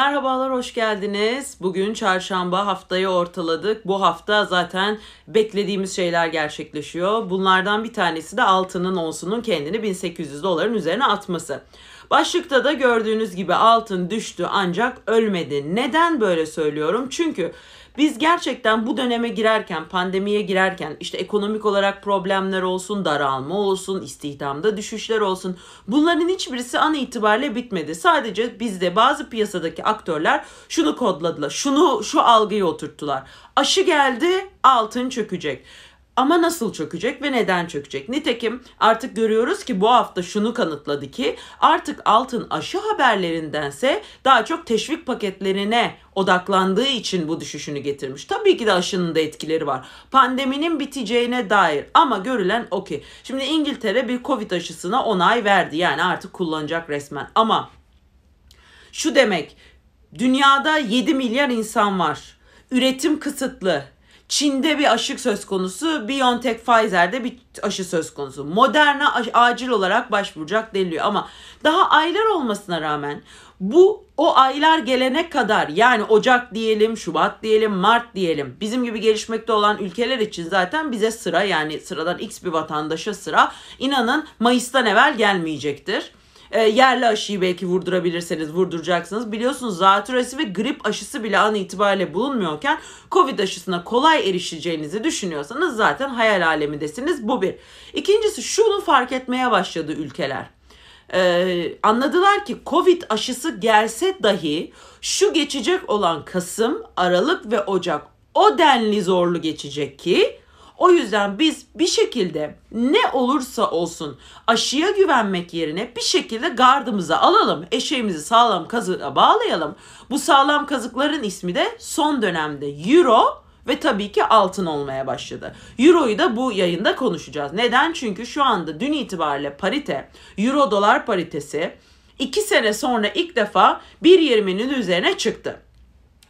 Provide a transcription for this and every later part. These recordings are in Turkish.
Merhabalar, hoş geldiniz. Bugün çarşamba haftayı ortaladık. Bu hafta zaten beklediğimiz şeyler gerçekleşiyor. Bunlardan bir tanesi de altının onsunun kendini 1800 doların üzerine atması. Başlıkta da gördüğünüz gibi altın düştü ancak ölmedi. Neden böyle söylüyorum? Çünkü biz gerçekten bu döneme girerken, pandemiye girerken işte ekonomik olarak problemler olsun, daralma olsun, istihdamda düşüşler olsun. Bunların hiçbirisi an itibariyle bitmedi. Sadece bizde bazı piyasadaki aktörler şunu kodladılar. Şunu şu algıyı oturttular. Aşı geldi, altın çökecek. Ama nasıl çökecek ve neden çökecek? Nitekim artık görüyoruz ki bu hafta şunu kanıtladı ki artık altın aşı haberlerindense daha çok teşvik paketlerine odaklandığı için bu düşüşünü getirmiş. Tabii ki de aşının da etkileri var. Pandeminin biteceğine dair ama görülen o ki. Şimdi İngiltere bir Covid aşısına onay verdi. Yani artık kullanacak resmen. Ama şu demek dünyada 7 milyar insan var. Üretim kısıtlı Çin'de bir aşık söz konusu, BioNTech Pfizer'de bir aşı söz konusu. Moderna acil olarak başvuracak deniliyor ama daha aylar olmasına rağmen bu o aylar gelene kadar yani Ocak diyelim, Şubat diyelim, Mart diyelim bizim gibi gelişmekte olan ülkeler için zaten bize sıra yani sıradan X bir vatandaşa sıra inanın Mayıs'tan evvel gelmeyecektir. E, yerli aşıyı belki vurdurabilirseniz vurduracaksınız. Biliyorsunuz zatürresi ve grip aşısı bile an itibariyle bulunmuyorken Covid aşısına kolay erişeceğinizi düşünüyorsanız zaten hayal alemindesiniz. Bu bir. İkincisi şunu fark etmeye başladı ülkeler ee, anladılar ki Covid aşısı gelse dahi şu geçecek olan Kasım, Aralık ve Ocak o denli zorlu geçecek ki o yüzden biz bir şekilde ne olursa olsun aşıya güvenmek yerine bir şekilde gardımızı alalım. Eşeğimizi sağlam kazığa bağlayalım. Bu sağlam kazıkların ismi de son dönemde euro ve tabii ki altın olmaya başladı. Euro'yu da bu yayında konuşacağız. Neden? Çünkü şu anda dün itibariyle parite, euro dolar paritesi 2 sene sonra ilk defa 1.20'nin üzerine çıktı.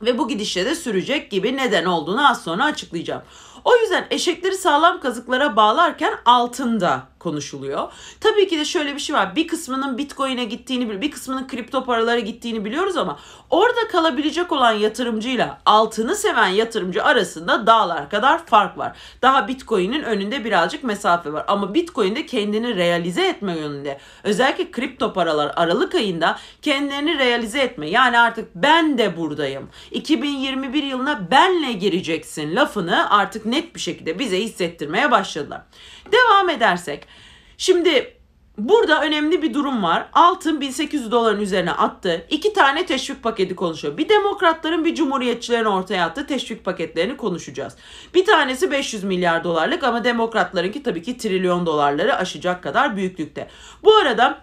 Ve bu gidişle de sürecek gibi neden olduğunu az sonra açıklayacağım. O yüzden eşekleri sağlam kazıklara bağlarken altında konuşuluyor. Tabii ki de şöyle bir şey var. Bir kısmının Bitcoin'e gittiğini, bir kısmının kripto paralara gittiğini biliyoruz ama orada kalabilecek olan yatırımcıyla altını seven yatırımcı arasında dağlar kadar fark var. Daha Bitcoin'in önünde birazcık mesafe var ama Bitcoin'de kendini realize etme yönünde. Özellikle kripto paralar Aralık ayında kendilerini realize etme. Yani artık ben de buradayım. 2021 yılına benle gireceksin lafını artık net bir şekilde bize hissettirmeye başladılar. Devam edersek Şimdi burada önemli bir durum var. Altın 1800 doların üzerine attı. İki tane teşvik paketi konuşuyor. Bir demokratların bir cumhuriyetçilerin ortaya attığı teşvik paketlerini konuşacağız. Bir tanesi 500 milyar dolarlık ama demokratlarınki tabii ki trilyon dolarları aşacak kadar büyüklükte. Bu arada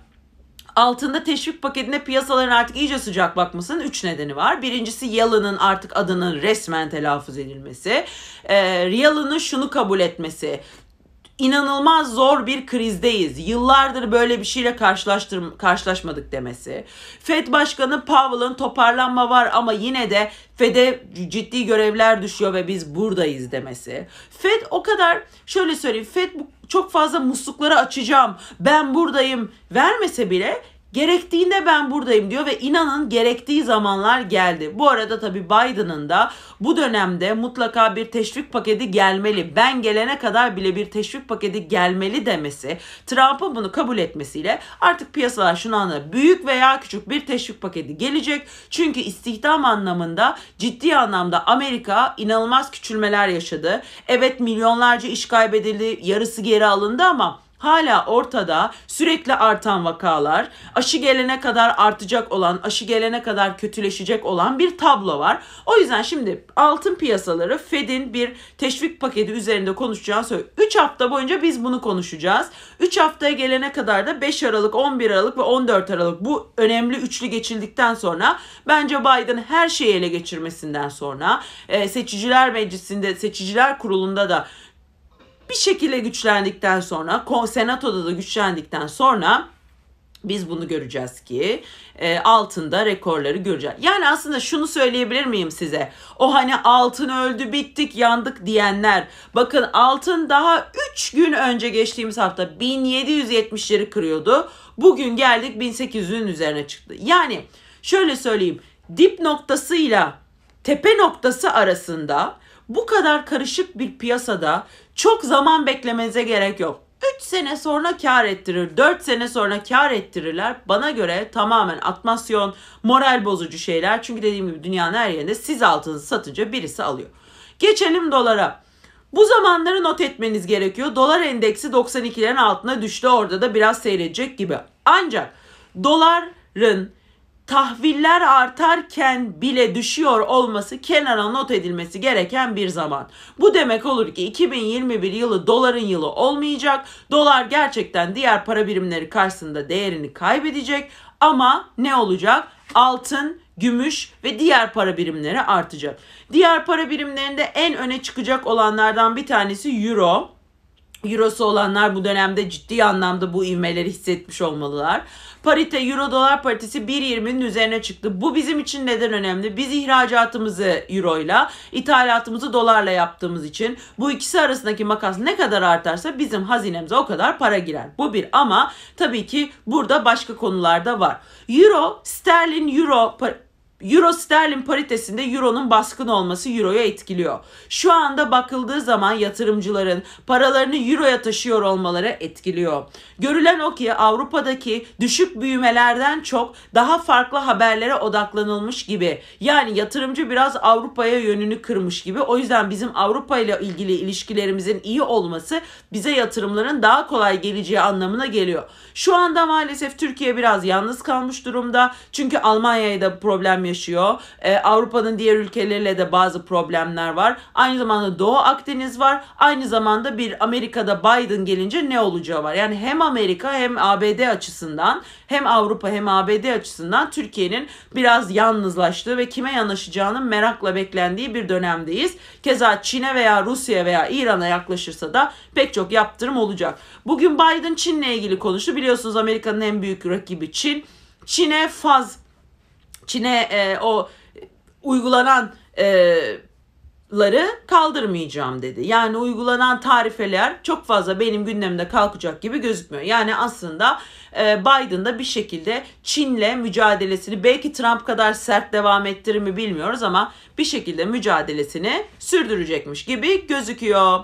altında teşvik paketine piyasaların artık iyice sıcak bakmasının 3 nedeni var. Birincisi Yalın'ın artık adının resmen telaffuz edilmesi. E, Yalın'ın şunu kabul etmesi inanılmaz zor bir krizdeyiz. Yıllardır böyle bir şeyle karşılaşmadık demesi. Fed Başkanı Powell'ın toparlanma var ama yine de Fed'e ciddi görevler düşüyor ve biz buradayız demesi. Fed o kadar şöyle söyleyeyim Fed çok fazla muslukları açacağım ben buradayım vermese bile Gerektiğinde ben buradayım diyor ve inanın gerektiği zamanlar geldi. Bu arada tabii Biden'ın da bu dönemde mutlaka bir teşvik paketi gelmeli. Ben gelene kadar bile bir teşvik paketi gelmeli demesi, Trump'ın bunu kabul etmesiyle artık piyasalar şunu anladı. Büyük veya küçük bir teşvik paketi gelecek. Çünkü istihdam anlamında ciddi anlamda Amerika inanılmaz küçülmeler yaşadı. Evet milyonlarca iş kaybedildi, yarısı geri alındı ama hala ortada sürekli artan vakalar, aşı gelene kadar artacak olan, aşı gelene kadar kötüleşecek olan bir tablo var. O yüzden şimdi altın piyasaları Fed'in bir teşvik paketi üzerinde konuşacağı söylüyor. 3 hafta boyunca biz bunu konuşacağız. 3 haftaya gelene kadar da 5 Aralık, 11 Aralık ve 14 Aralık bu önemli üçlü geçildikten sonra bence Biden her şeyi ele geçirmesinden sonra e, seçiciler meclisinde, seçiciler kurulunda da bir şekilde güçlendikten sonra, senatoda da güçlendikten sonra biz bunu göreceğiz ki e, altında rekorları göreceğiz. Yani aslında şunu söyleyebilir miyim size? O hani altın öldü bittik yandık diyenler. Bakın altın daha 3 gün önce geçtiğimiz hafta 1770'leri kırıyordu. Bugün geldik 1800'ün üzerine çıktı. Yani şöyle söyleyeyim dip noktasıyla tepe noktası arasında bu kadar karışık bir piyasada çok zaman beklemenize gerek yok. 3 sene sonra kar ettirir, 4 sene sonra kar ettirirler. Bana göre tamamen atmasyon, moral bozucu şeyler. Çünkü dediğim gibi dünyanın her yerinde siz altınızı satınca birisi alıyor. Geçelim dolara. Bu zamanları not etmeniz gerekiyor. Dolar endeksi 92'lerin altına düştü. Orada da biraz seyredecek gibi. Ancak doların tahviller artarken bile düşüyor olması kenara not edilmesi gereken bir zaman. Bu demek olur ki 2021 yılı doların yılı olmayacak. Dolar gerçekten diğer para birimleri karşısında değerini kaybedecek ama ne olacak? Altın, gümüş ve diğer para birimleri artacak. Diğer para birimlerinde en öne çıkacak olanlardan bir tanesi euro. Eurosu olanlar bu dönemde ciddi anlamda bu ivmeleri hissetmiş olmalılar. Parite euro dolar paritesi 1.20'nin üzerine çıktı. Bu bizim için neden önemli? Biz ihracatımızı euro ile ithalatımızı dolarla yaptığımız için bu ikisi arasındaki makas ne kadar artarsa bizim hazinemize o kadar para girer. Bu bir ama tabii ki burada başka konularda var. Euro, sterlin euro par- Euro sterlin paritesinde euronun baskın olması euroya etkiliyor. Şu anda bakıldığı zaman yatırımcıların paralarını euroya taşıyor olmaları etkiliyor. Görülen o ki Avrupa'daki düşük büyümelerden çok daha farklı haberlere odaklanılmış gibi. Yani yatırımcı biraz Avrupa'ya yönünü kırmış gibi. O yüzden bizim Avrupa ile ilgili ilişkilerimizin iyi olması bize yatırımların daha kolay geleceği anlamına geliyor. Şu anda maalesef Türkiye biraz yalnız kalmış durumda. Çünkü Almanya'ya da problem yaşıyor. E, Avrupa'nın diğer ülkeleriyle de bazı problemler var. Aynı zamanda Doğu Akdeniz var. Aynı zamanda bir Amerika'da Biden gelince ne olacağı var. Yani hem Amerika hem ABD açısından hem Avrupa hem ABD açısından Türkiye'nin biraz yalnızlaştığı ve kime yanaşacağının merakla beklendiği bir dönemdeyiz. Keza Çin'e veya Rusya'ya veya İran'a yaklaşırsa da pek çok yaptırım olacak. Bugün Biden Çin'le ilgili konuştu. Biliyorsunuz Amerika'nın en büyük rakibi Çin. Çin'e faz Çin'e e, o uygulananları e, kaldırmayacağım dedi. Yani uygulanan tarifeler çok fazla benim gündemde kalkacak gibi gözükmüyor. Yani aslında e, Biden da bir şekilde Çin'le mücadelesini belki Trump kadar sert devam ettirir mi bilmiyoruz ama bir şekilde mücadelesini sürdürecekmiş gibi gözüküyor.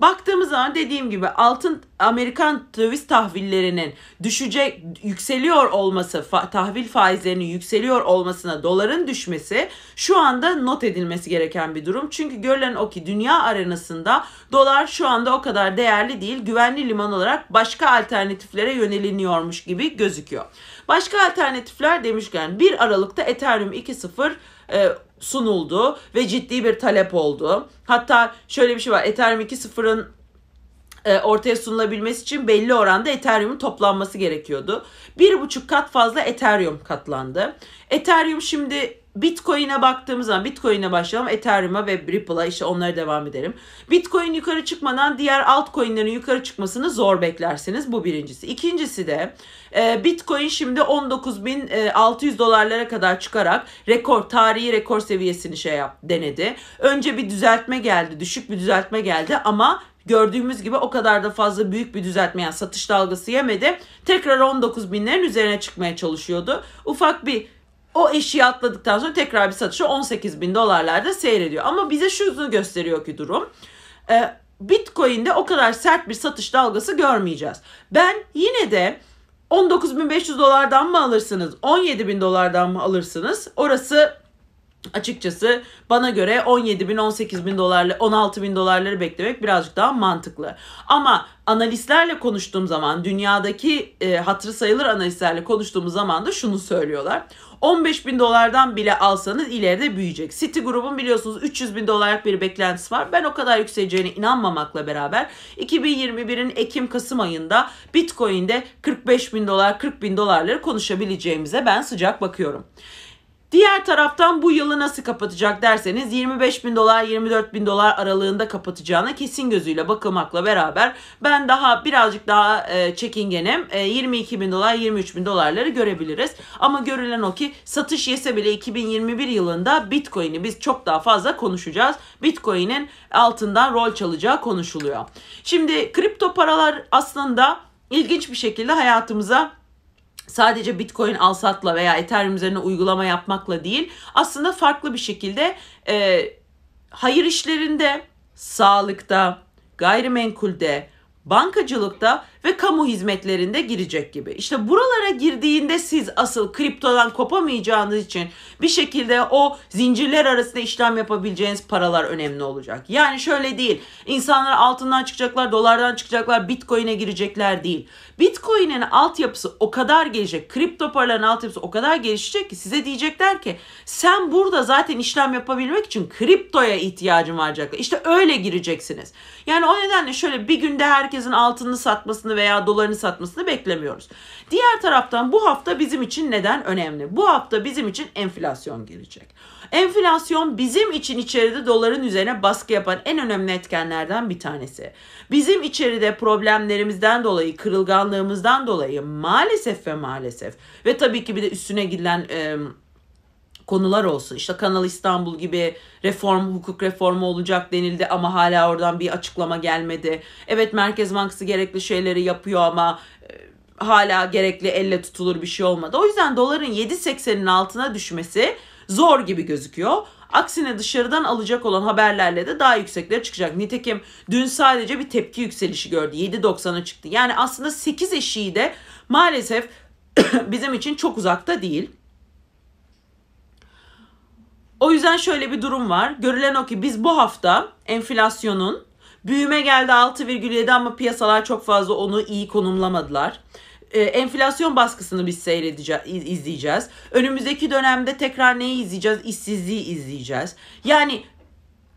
Baktığımız zaman dediğim gibi altın Amerikan döviz tahvillerinin düşecek yükseliyor olması, fa, tahvil faizlerinin yükseliyor olmasına doların düşmesi şu anda not edilmesi gereken bir durum. Çünkü görülen o ki dünya arenasında dolar şu anda o kadar değerli değil. Güvenli liman olarak başka alternatiflere yöneliniyormuş gibi gözüküyor. Başka alternatifler demişken 1 Aralık'ta Ethereum 2.0 e, sunuldu ve ciddi bir talep oldu. Hatta şöyle bir şey var. Ethereum 2.0'ın e, ortaya sunulabilmesi için belli oranda Ethereum'un toplanması gerekiyordu. Bir buçuk kat fazla Ethereum katlandı. Ethereum şimdi Bitcoin'e baktığımız zaman Bitcoin'e başlayalım. Ethereum'a ve Ripple'a işte onlara devam edelim. Bitcoin yukarı çıkmadan diğer altcoin'lerin yukarı çıkmasını zor beklersiniz. Bu birincisi. İkincisi de e, Bitcoin şimdi 19.600 e, dolarlara kadar çıkarak rekor tarihi rekor seviyesini şey yap denedi. Önce bir düzeltme geldi. Düşük bir düzeltme geldi ama gördüğümüz gibi o kadar da fazla büyük bir düzeltme yani satış dalgası yemedi. Tekrar 19.000'lerin üzerine çıkmaya çalışıyordu. Ufak bir o eşiği atladıktan sonra tekrar bir satışı 18 bin dolarlarda seyrediyor. Ama bize şunu gösteriyor ki durum. E, Bitcoin'de o kadar sert bir satış dalgası görmeyeceğiz. Ben yine de 19.500 dolardan mı alırsınız, 17.000 dolardan mı alırsınız? Orası açıkçası bana göre 17 bin 18 bin dolarla 16 bin dolarları beklemek birazcık daha mantıklı. Ama analistlerle konuştuğum zaman dünyadaki e, hatırı sayılır analistlerle konuştuğumuz zaman da şunu söylüyorlar. 15 bin dolardan bile alsanız ileride büyüyecek. City grubun biliyorsunuz 300 bin dolarlık bir beklentisi var. Ben o kadar yükseleceğine inanmamakla beraber 2021'in Ekim-Kasım ayında Bitcoin'de 45 bin dolar 40 bin dolarları konuşabileceğimize ben sıcak bakıyorum. Diğer taraftan bu yılı nasıl kapatacak derseniz 25 bin dolar 24 bin dolar aralığında kapatacağına kesin gözüyle bakılmakla beraber ben daha birazcık daha e, çekingenim. E, 22 bin dolar 23 bin dolarları görebiliriz. Ama görülen o ki satış yese bile 2021 yılında Bitcoin'i biz çok daha fazla konuşacağız. Bitcoin'in altından rol çalacağı konuşuluyor. Şimdi kripto paralar aslında ilginç bir şekilde hayatımıza sadece Bitcoin al-satla veya Ethereum üzerine uygulama yapmakla değil aslında farklı bir şekilde e, hayır işlerinde, sağlıkta, gayrimenkulde, bankacılıkta ve kamu hizmetlerinde girecek gibi. İşte buralara girdiğinde siz asıl kriptodan kopamayacağınız için bir şekilde o zincirler arasında işlem yapabileceğiniz paralar önemli olacak. Yani şöyle değil. İnsanlar altından çıkacaklar, dolardan çıkacaklar, bitcoin'e girecekler değil. Bitcoin'in altyapısı o kadar gelecek. Kripto paraların altyapısı o kadar gelişecek ki size diyecekler ki sen burada zaten işlem yapabilmek için kriptoya ihtiyacın varacaklar. İşte öyle gireceksiniz. Yani o nedenle şöyle bir günde herkesin altını satmasını satmasını veya dolarını satmasını beklemiyoruz. Diğer taraftan bu hafta bizim için neden önemli? Bu hafta bizim için enflasyon gelecek. Enflasyon bizim için içeride doların üzerine baskı yapan en önemli etkenlerden bir tanesi. Bizim içeride problemlerimizden dolayı, kırılganlığımızdan dolayı maalesef ve maalesef ve tabii ki bir de üstüne gidilen e, konular olsun. İşte Kanal İstanbul gibi reform, hukuk reformu olacak denildi ama hala oradan bir açıklama gelmedi. Evet Merkez Bankası gerekli şeyleri yapıyor ama e, hala gerekli elle tutulur bir şey olmadı. O yüzden doların 7.80'in altına düşmesi zor gibi gözüküyor. Aksine dışarıdan alacak olan haberlerle de daha yükseklere çıkacak. Nitekim dün sadece bir tepki yükselişi gördü. 7.90'a çıktı. Yani aslında 8 eşiği de maalesef bizim için çok uzakta değil. O yüzden şöyle bir durum var. Görülen o ki biz bu hafta enflasyonun büyüme geldi 6,7 ama piyasalar çok fazla onu iyi konumlamadılar e, enflasyon baskısını biz seyredeceğiz, izleyeceğiz. Önümüzdeki dönemde tekrar neyi izleyeceğiz? İşsizliği izleyeceğiz. Yani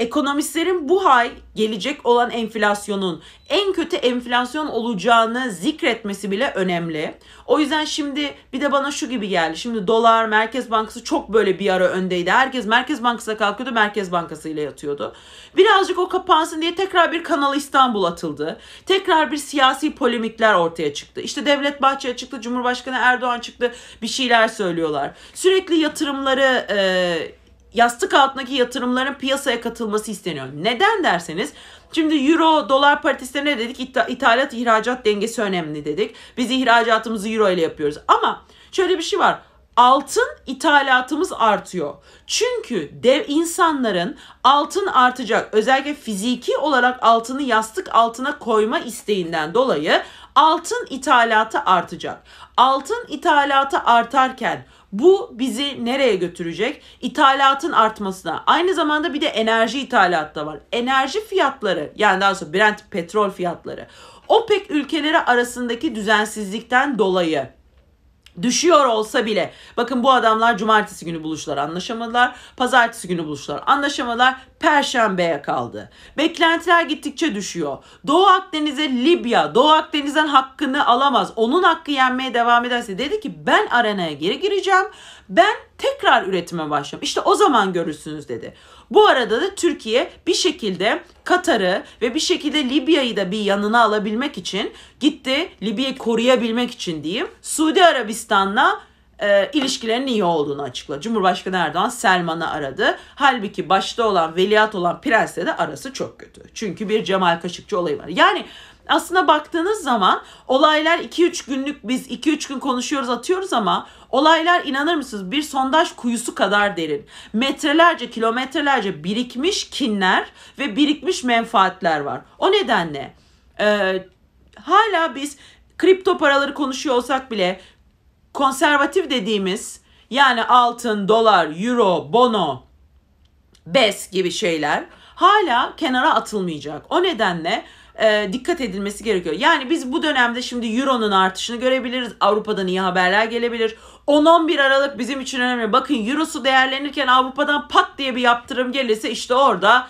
ekonomistlerin bu hal gelecek olan enflasyonun en kötü enflasyon olacağını zikretmesi bile önemli. O yüzden şimdi bir de bana şu gibi geldi. Şimdi dolar, Merkez Bankası çok böyle bir ara öndeydi. Herkes Merkez Bankası'na kalkıyordu, Merkez Bankası ile yatıyordu. Birazcık o kapansın diye tekrar bir Kanal İstanbul atıldı. Tekrar bir siyasi polemikler ortaya çıktı. İşte Devlet Bahçeli çıktı, Cumhurbaşkanı Erdoğan çıktı. Bir şeyler söylüyorlar. Sürekli yatırımları e, yastık altındaki yatırımların piyasaya katılması isteniyor. Neden derseniz şimdi euro dolar paritesinde ne dedik? İta, ithalat ihracat dengesi önemli dedik. Biz ihracatımızı euro ile yapıyoruz. Ama şöyle bir şey var. Altın ithalatımız artıyor. Çünkü dev insanların altın artacak. Özellikle fiziki olarak altını yastık altına koyma isteğinden dolayı altın ithalatı artacak. Altın ithalatı artarken bu bizi nereye götürecek? İthalatın artmasına. Aynı zamanda bir de enerji ithalatı da var. Enerji fiyatları yani daha sonra Brent petrol fiyatları. OPEC ülkeleri arasındaki düzensizlikten dolayı Düşüyor olsa bile bakın bu adamlar cumartesi günü buluşlar anlaşamadılar. Pazartesi günü buluşlar anlaşamadılar. Perşembeye kaldı. Beklentiler gittikçe düşüyor. Doğu Akdeniz'e Libya, Doğu Akdeniz'den hakkını alamaz. Onun hakkı yenmeye devam ederse dedi ki ben arenaya geri gireceğim. Ben tekrar üretime başlayacağım. İşte o zaman görürsünüz dedi. Bu arada da Türkiye bir şekilde Katar'ı ve bir şekilde Libya'yı da bir yanına alabilmek için gitti. Libya'yı koruyabilmek için diyeyim. Suudi Arabistan'la e, ilişkilerin iyi olduğunu açıkladı. Cumhurbaşkanı Erdoğan Selman'ı aradı. Halbuki başta olan veliaht olan prensle de arası çok kötü. Çünkü bir Cemal Kaşıkçı olayı var. Yani aslında baktığınız zaman olaylar 2-3 günlük biz 2-3 gün konuşuyoruz atıyoruz ama olaylar inanır mısınız bir sondaj kuyusu kadar derin. Metrelerce kilometrelerce birikmiş kinler ve birikmiş menfaatler var. O nedenle e, hala biz kripto paraları konuşuyor olsak bile konservatif dediğimiz yani altın, dolar, euro, bono, BES gibi şeyler hala kenara atılmayacak. O nedenle e, dikkat edilmesi gerekiyor. Yani biz bu dönemde şimdi Euro'nun artışını görebiliriz. Avrupa'dan iyi haberler gelebilir. 10-11 Aralık bizim için önemli. Bakın Euro'su değerlenirken Avrupa'dan pat diye bir yaptırım gelirse işte orada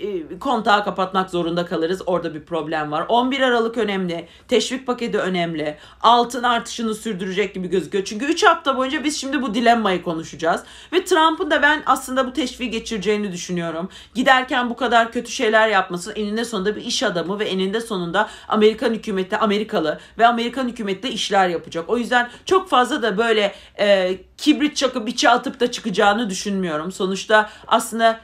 e, kontağı kapatmak zorunda kalırız. Orada bir problem var. 11 Aralık önemli. Teşvik paketi önemli. Altın artışını sürdürecek gibi gözüküyor. Çünkü 3 hafta boyunca biz şimdi bu dilemmayı konuşacağız. Ve Trump'ın da ben aslında bu teşviği geçireceğini düşünüyorum. Giderken bu kadar kötü şeyler yapmasın. Eninde sonunda bir iş adamı ve eninde sonunda Amerikan hükümeti Amerikalı ve Amerikan hükümeti de işler yapacak. O yüzden çok fazla da böyle e, kibrit çakıp içe atıp da çıkacağını düşünmüyorum. Sonuçta aslında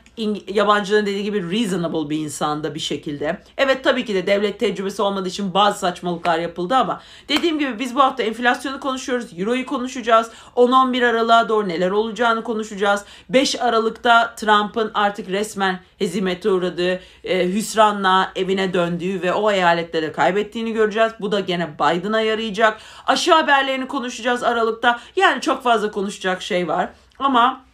yabancıların dediği gibi reasonable bir insanda bir şekilde. Evet tabii ki de devlet tecrübesi olmadığı için bazı saçmalıklar yapıldı ama dediğim gibi biz bu hafta enflasyonu konuşuyoruz, euroyu konuşacağız, 10-11 Aralık'a doğru neler olacağını konuşacağız. 5 Aralık'ta Trump'ın artık resmen hezimete uğradığı, e, hüsranla evine döndüğü ve o eyaletlere kaybettiğini göreceğiz. Bu da gene Biden'a yarayacak. Aşı haberlerini konuşacağız Aralık'ta. Yani çok fazla konuşacak şey var. Ama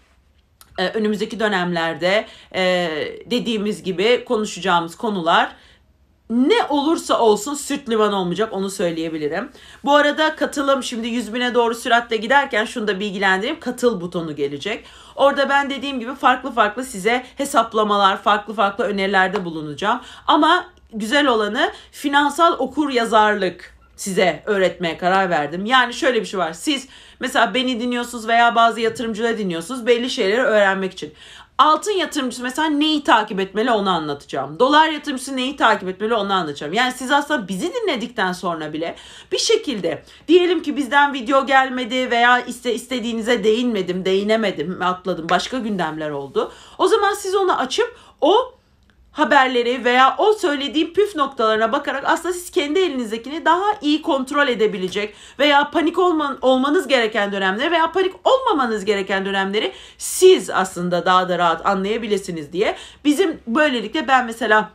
e, önümüzdeki dönemlerde e, dediğimiz gibi konuşacağımız konular ne olursa olsun süt liman olmayacak onu söyleyebilirim. Bu arada katılım şimdi 100 bine doğru süratle giderken şunu da bilgilendireyim katıl butonu gelecek. Orada ben dediğim gibi farklı farklı size hesaplamalar farklı farklı önerilerde bulunacağım. Ama güzel olanı finansal okur yazarlık size öğretmeye karar verdim. Yani şöyle bir şey var siz Mesela beni dinliyorsunuz veya bazı yatırımcıları dinliyorsunuz belli şeyleri öğrenmek için. Altın yatırımcısı mesela neyi takip etmeli onu anlatacağım. Dolar yatırımcısı neyi takip etmeli onu anlatacağım. Yani siz aslında bizi dinledikten sonra bile bir şekilde diyelim ki bizden video gelmedi veya iste, istediğinize değinmedim, değinemedim, atladım başka gündemler oldu. O zaman siz onu açıp o haberleri veya o söylediğim püf noktalarına bakarak aslında siz kendi elinizdekini daha iyi kontrol edebilecek veya panik olman, olmanız gereken dönemleri veya panik olmamanız gereken dönemleri siz aslında daha da rahat anlayabilirsiniz diye. Bizim böylelikle ben mesela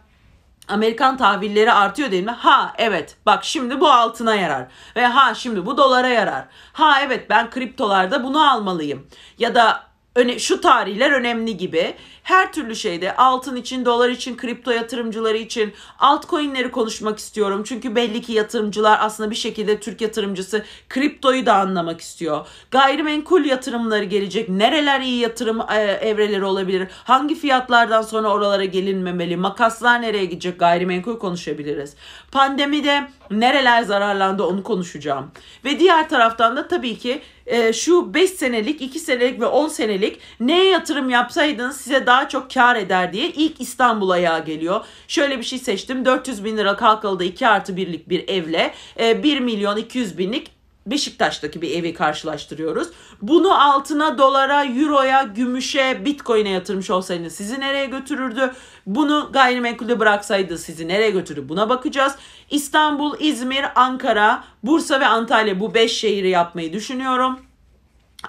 Amerikan tahvilleri artıyor değil mi? Ha evet bak şimdi bu altına yarar. Ve ha şimdi bu dolara yarar. Ha evet ben kriptolarda bunu almalıyım. Ya da öne, şu tarihler önemli gibi her türlü şeyde altın için, dolar için, kripto yatırımcıları için altcoin'leri konuşmak istiyorum. Çünkü belli ki yatırımcılar aslında bir şekilde Türk yatırımcısı kriptoyu da anlamak istiyor. Gayrimenkul yatırımları gelecek. Nereler iyi yatırım e, evreleri olabilir? Hangi fiyatlardan sonra oralara gelinmemeli? Makaslar nereye gidecek? Gayrimenkul konuşabiliriz. Pandemide nereler zararlandı onu konuşacağım. Ve diğer taraftan da tabii ki e, şu 5 senelik, 2 senelik ve 10 senelik neye yatırım yapsaydınız size daha daha çok kar eder diye ilk İstanbul ayağı geliyor. Şöyle bir şey seçtim 400 bin lira Kalkalı'da 2 artı birlik bir evle 1 ee, milyon 200 binlik Beşiktaş'taki bir evi karşılaştırıyoruz. Bunu altına, dolara, euroya, gümüşe, bitcoin'e yatırmış olsaydınız sizi nereye götürürdü? Bunu gayrimenkulde bıraksaydı sizi nereye götürür? Buna bakacağız. İstanbul, İzmir, Ankara, Bursa ve Antalya bu 5 şehri yapmayı düşünüyorum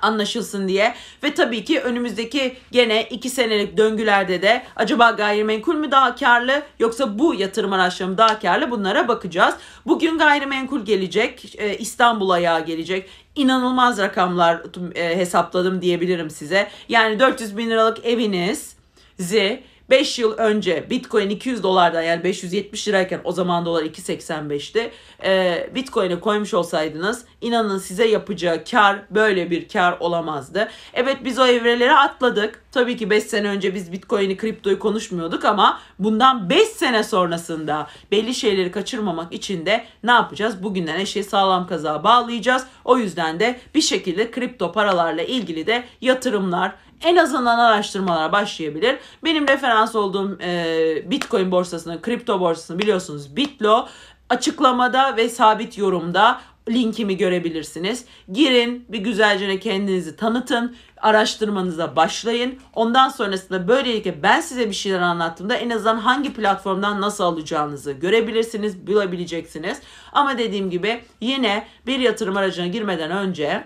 anlaşılsın diye ve tabii ki önümüzdeki gene 2 senelik döngülerde de acaba gayrimenkul mü daha karlı yoksa bu yatırım araçları mı daha karlı bunlara bakacağız. Bugün gayrimenkul gelecek e, İstanbul ayağı gelecek inanılmaz rakamlar e, hesapladım diyebilirim size yani 400 bin liralık evinizi 5 yıl önce Bitcoin 200 dolardan yani 570 lirayken o zaman dolar 2.85'ti. E, ee, Bitcoin'e koymuş olsaydınız inanın size yapacağı kar böyle bir kar olamazdı. Evet biz o evreleri atladık. Tabii ki 5 sene önce biz Bitcoin'i, kriptoyu konuşmuyorduk ama bundan 5 sene sonrasında belli şeyleri kaçırmamak için de ne yapacağız? Bugünden eşeği sağlam kazağa bağlayacağız. O yüzden de bir şekilde kripto paralarla ilgili de yatırımlar, en azından araştırmalara başlayabilir. Benim referans olduğum e, Bitcoin borsasının kripto borsasını biliyorsunuz Bitlo açıklamada ve sabit yorumda linkimi görebilirsiniz. Girin bir güzelce kendinizi tanıtın. Araştırmanıza başlayın. Ondan sonrasında böylelikle ben size bir şeyler anlattığımda en azından hangi platformdan nasıl alacağınızı görebilirsiniz, bulabileceksiniz. Ama dediğim gibi yine bir yatırım aracına girmeden önce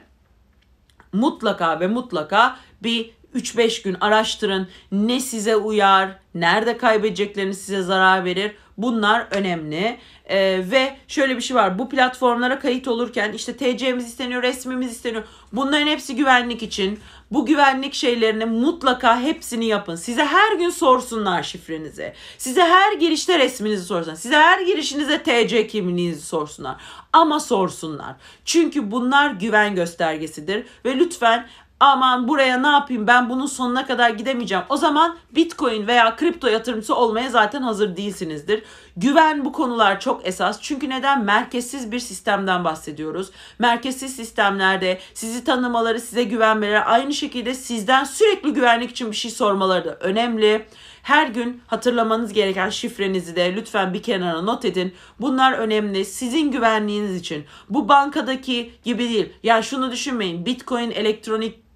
mutlaka ve mutlaka bir 3-5 gün araştırın. Ne size uyar, nerede kaybedecekleriniz size zarar verir. Bunlar önemli. Ee, ve şöyle bir şey var. Bu platformlara kayıt olurken işte TC'miz isteniyor, resmimiz isteniyor. Bunların hepsi güvenlik için. Bu güvenlik şeylerini mutlaka hepsini yapın. Size her gün sorsunlar şifrenizi. Size her girişte resminizi sorsunlar. Size her girişinize TC kimliğinizi sorsunlar. Ama sorsunlar. Çünkü bunlar güven göstergesidir ve lütfen aman buraya ne yapayım ben bunun sonuna kadar gidemeyeceğim. O zaman bitcoin veya kripto yatırımcısı olmaya zaten hazır değilsinizdir. Güven bu konular çok esas. Çünkü neden? Merkezsiz bir sistemden bahsediyoruz. Merkezsiz sistemlerde sizi tanımaları, size güvenmeleri, aynı şekilde sizden sürekli güvenlik için bir şey sormaları da önemli. Her gün hatırlamanız gereken şifrenizi de lütfen bir kenara not edin. Bunlar önemli. Sizin güvenliğiniz için. Bu bankadaki gibi değil. Yani şunu düşünmeyin. Bitcoin elektronik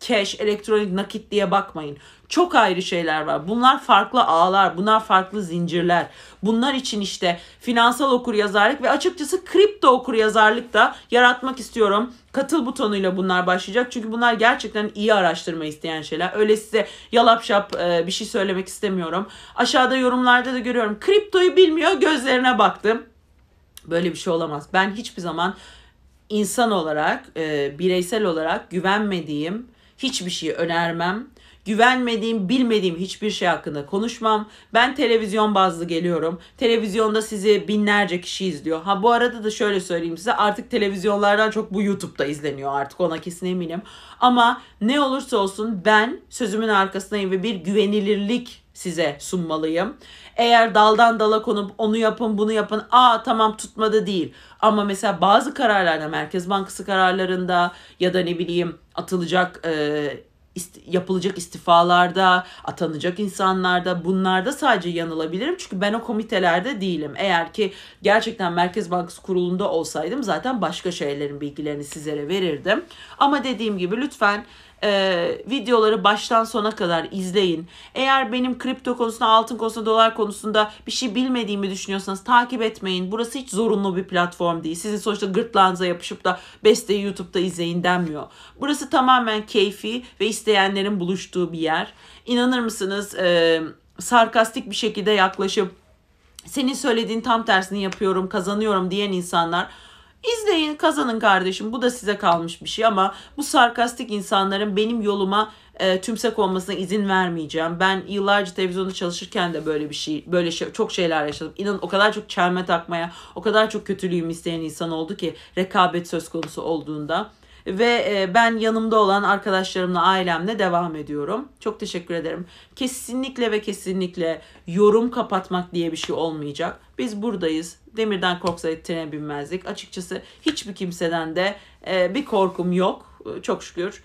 cash, elektronik nakit diye bakmayın. Çok ayrı şeyler var. Bunlar farklı ağlar, bunlar farklı zincirler. Bunlar için işte finansal okur yazarlık ve açıkçası kripto okur yazarlık da yaratmak istiyorum. Katıl butonuyla bunlar başlayacak. Çünkü bunlar gerçekten iyi araştırma isteyen şeyler. Öyle size yalap şap e, bir şey söylemek istemiyorum. Aşağıda yorumlarda da görüyorum. Kriptoyu bilmiyor gözlerine baktım. Böyle bir şey olamaz. Ben hiçbir zaman insan olarak, e, bireysel olarak güvenmediğim hiçbir şey önermem. Güvenmediğim, bilmediğim hiçbir şey hakkında konuşmam. Ben televizyon bazlı geliyorum. Televizyonda sizi binlerce kişi izliyor. Ha bu arada da şöyle söyleyeyim size artık televizyonlardan çok bu YouTube'da izleniyor artık ona kesin eminim. Ama ne olursa olsun ben sözümün arkasındayım ve bir güvenilirlik size sunmalıyım. Eğer daldan dala konup onu yapın bunu yapın aa tamam tutmadı değil. Ama mesela bazı kararlarda Merkez Bankası kararlarında ya da ne bileyim atılacak e, ist- yapılacak istifalarda, atanacak insanlarda bunlarda sadece yanılabilirim. Çünkü ben o komitelerde değilim. Eğer ki gerçekten Merkez Bankası kurulunda olsaydım zaten başka şeylerin bilgilerini sizlere verirdim. Ama dediğim gibi lütfen e, videoları baştan sona kadar izleyin. Eğer benim kripto konusunda, altın konusunda, dolar konusunda bir şey bilmediğimi düşünüyorsanız takip etmeyin. Burası hiç zorunlu bir platform değil. Sizin sonuçta gırtlağınıza yapışıp da besteyi YouTube'da izleyin denmiyor. Burası tamamen keyfi ve isteyenlerin buluştuğu bir yer. İnanır mısınız e, sarkastik bir şekilde yaklaşıp senin söylediğin tam tersini yapıyorum, kazanıyorum diyen insanlar İzleyin kazanın kardeşim bu da size kalmış bir şey ama bu sarkastik insanların benim yoluma e, tümsek olmasına izin vermeyeceğim. Ben yıllarca televizyonda çalışırken de böyle bir şey, böyle şey, çok şeyler yaşadım. İnanın o kadar çok çelme takmaya, o kadar çok kötülüğüm isteyen insan oldu ki rekabet söz konusu olduğunda ve e, ben yanımda olan arkadaşlarımla ailemle devam ediyorum. Çok teşekkür ederim. Kesinlikle ve kesinlikle yorum kapatmak diye bir şey olmayacak. Biz buradayız. Demirden korksaydı trene binmezdik. Açıkçası hiçbir kimseden de e, bir korkum yok. E, çok şükür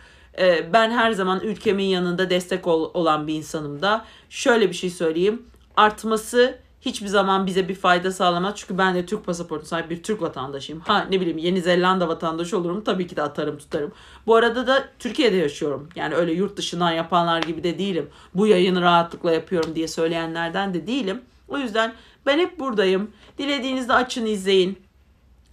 ben her zaman ülkemin yanında destek olan bir insanım da. Şöyle bir şey söyleyeyim. Artması hiçbir zaman bize bir fayda sağlamaz. Çünkü ben de Türk pasaportu sahip bir Türk vatandaşıyım. Ha ne bileyim Yeni Zelanda vatandaşı olurum tabii ki de atarım tutarım. Bu arada da Türkiye'de yaşıyorum. Yani öyle yurt dışından yapanlar gibi de değilim. Bu yayını rahatlıkla yapıyorum diye söyleyenlerden de değilim. O yüzden ben hep buradayım. Dilediğinizde açın izleyin.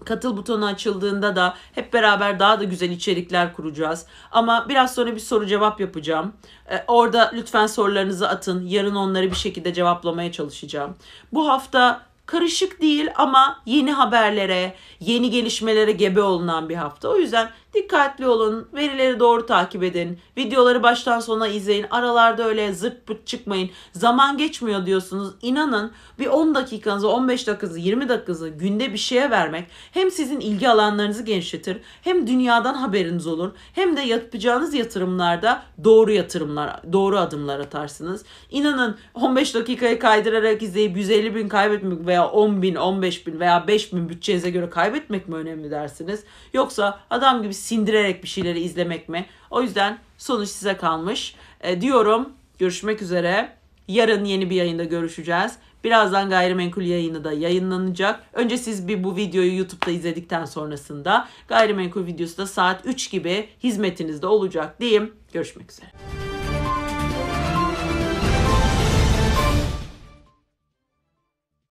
Katıl butonu açıldığında da hep beraber daha da güzel içerikler kuracağız. Ama biraz sonra bir soru cevap yapacağım. Ee, orada lütfen sorularınızı atın. Yarın onları bir şekilde cevaplamaya çalışacağım. Bu hafta karışık değil ama yeni haberlere, yeni gelişmelere gebe olunan bir hafta. O yüzden Dikkatli olun, verileri doğru takip edin, videoları baştan sona izleyin, aralarda öyle zırt pırt çıkmayın. Zaman geçmiyor diyorsunuz. İnanın bir 10 dakikanızı, 15 dakikanızı, 20 dakikanızı günde bir şeye vermek hem sizin ilgi alanlarınızı genişletir, hem dünyadan haberiniz olur, hem de yapacağınız yatırımlarda doğru yatırımlar, doğru adımlar atarsınız. İnanın 15 dakikaya kaydırarak izleyip 150 bin kaybetmek veya 10 bin, 15 bin veya 5 bin bütçenize göre kaybetmek mi önemli dersiniz? Yoksa adam gibi sindirerek bir şeyleri izlemek mi? O yüzden sonuç size kalmış. E, diyorum görüşmek üzere. Yarın yeni bir yayında görüşeceğiz. Birazdan gayrimenkul yayını da yayınlanacak. Önce siz bir bu videoyu YouTube'da izledikten sonrasında gayrimenkul videosu da saat 3 gibi hizmetinizde olacak diyeyim. Görüşmek üzere.